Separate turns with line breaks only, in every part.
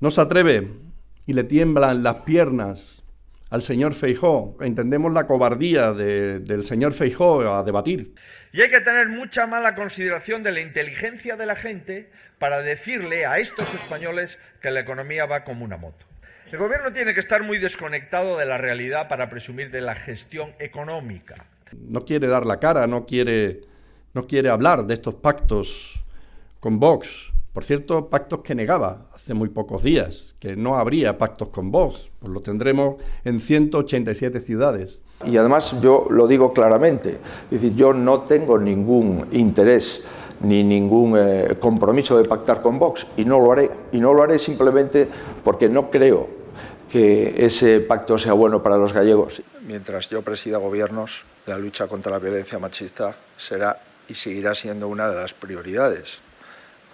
No se atreve y le tiemblan las piernas al señor Feijó. Entendemos la cobardía del señor Feijó a debatir. Y hay que tener mucha mala
consideración de la inteligencia de la gente para decirle a estos españoles que la economía va como una moto. El gobierno tiene que estar muy desconectado de la realidad para presumir de la gestión económica.
No quiere dar la cara, no quiere, no quiere hablar de estos pactos con Vox. Por cierto, pactos que negaba hace muy pocos días, que no habría pactos con Vox, pues lo tendremos en 187 ciudades.
Y además yo lo digo claramente, decir, yo no tengo ningún interés ni ningún eh, compromiso de pactar con Vox y no lo haré. Y no lo haré simplemente porque no creo que ese pacto sea bueno para los gallegos. Mientras yo presida gobiernos, la lucha contra la violencia machista será y seguirá siendo una de las prioridades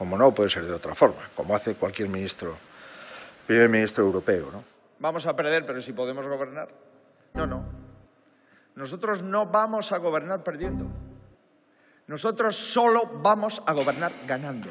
como no puede ser de otra forma, como hace cualquier ministro, primer ministro europeo. ¿no? Vamos a perder, pero si podemos gobernar. No, no. Nosotros no vamos a gobernar perdiendo. Nosotros solo vamos a gobernar ganando.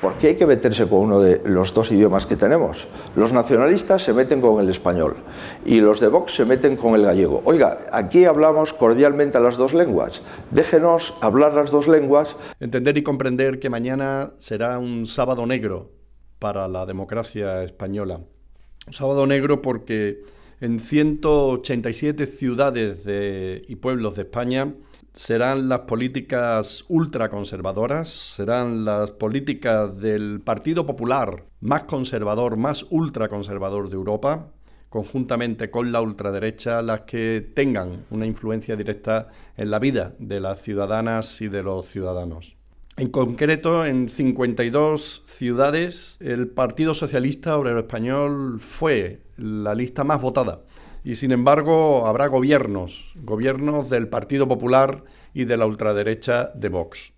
¿por qué hay que meterse con uno de los dos idiomas que tenemos? Los nacionalistas se meten con el español y los de Vox se meten con el gallego. Oiga, aquí hablamos cordialmente a las dos lenguas.
Déjenos hablar las dos lenguas. Entender y comprender que mañana será un sábado negro para la democracia española. Un sábado negro porque en 187 ciudades y pueblos de España serán las políticas ultraconservadoras, serán las políticas del Partido Popular más conservador, más ultraconservador de Europa, conjuntamente con la ultraderecha, las que tengan una influencia directa en la vida de las ciudadanas y de los ciudadanos. En concreto, en 52 ciudades, el Partido Socialista Obrero Español fue la lista más votada. Y sin embargo, habrá gobiernos, gobiernos del Partido Popular y de la ultraderecha de Vox.